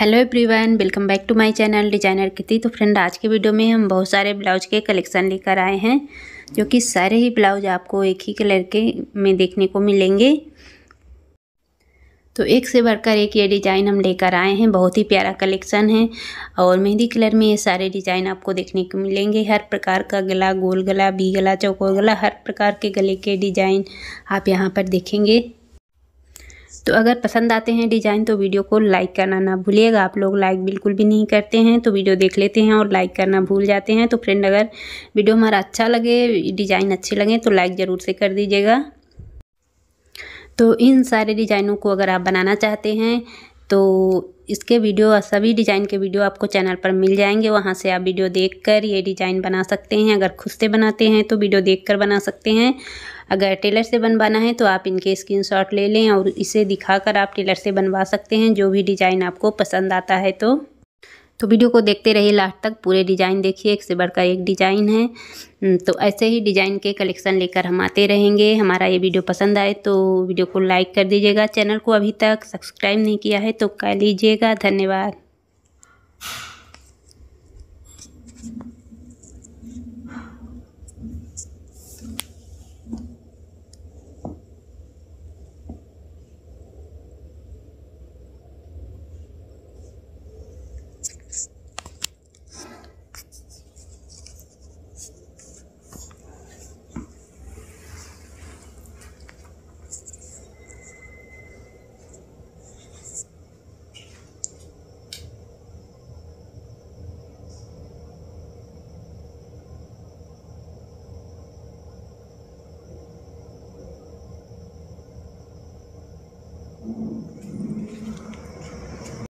hello everyone welcome back to my channel designer किति तो friend आज के वीडियो में हम बहुत सारे ब्लाउज के कलेक्शन लेकर आए हैं जो कि सारे ही ब्लाउज आपको एक ही कलर के में देखने को मिलेंगे तो एक से बढ़कर एक ये डिज़ाइन हम लेकर आए हैं बहुत ही प्यारा कलेक्शन है और मेहंदी कलर में ये सारे डिज़ाइन आपको देखने को मिलेंगे हर प्रकार का गला गोल गला बी गला चौकोर गला हर प्रकार के गले के डिज़ाइन आप यहाँ पर देखेंगे तो अगर पसंद आते हैं डिज़ाइन तो वीडियो को लाइक करना ना भूलिएगा आप लोग लाइक बिल्कुल भी नहीं करते हैं तो वीडियो देख लेते हैं और लाइक करना भूल जाते हैं तो फ्रेंड अगर वीडियो हमारा अच्छा लगे डिज़ाइन अच्छे लगे तो लाइक ज़रूर से कर दीजिएगा तो इन सारे डिज़ाइनों को अगर आप बनाना चाहते हैं तो इसके वीडियो सभी डिज़ाइन के वीडियो आपको चैनल पर मिल जाएंगे वहाँ से आप वीडियो देखकर ये डिज़ाइन बना सकते हैं अगर खुद से बनाते हैं तो वीडियो देखकर बना सकते हैं अगर टेलर से बनवाना है तो आप इनके स्क्रीनशॉट ले लें और इसे दिखाकर आप टेलर से बनवा सकते हैं जो भी डिज़ाइन आपको पसंद आता है तो तो वीडियो को देखते रहिए लास्ट तक पूरे डिज़ाइन देखिए एक से बढ़कर एक डिज़ाइन है हम्म, तो ऐसे ही डिज़ाइन के कलेक्शन लेकर हम आते रहेंगे हमारा ये वीडियो पसंद आए तो वीडियो को लाइक कर दीजिएगा चैनल को अभी तक सब्सक्राइब नहीं किया है तो कर लीजिएगा धन्यवाद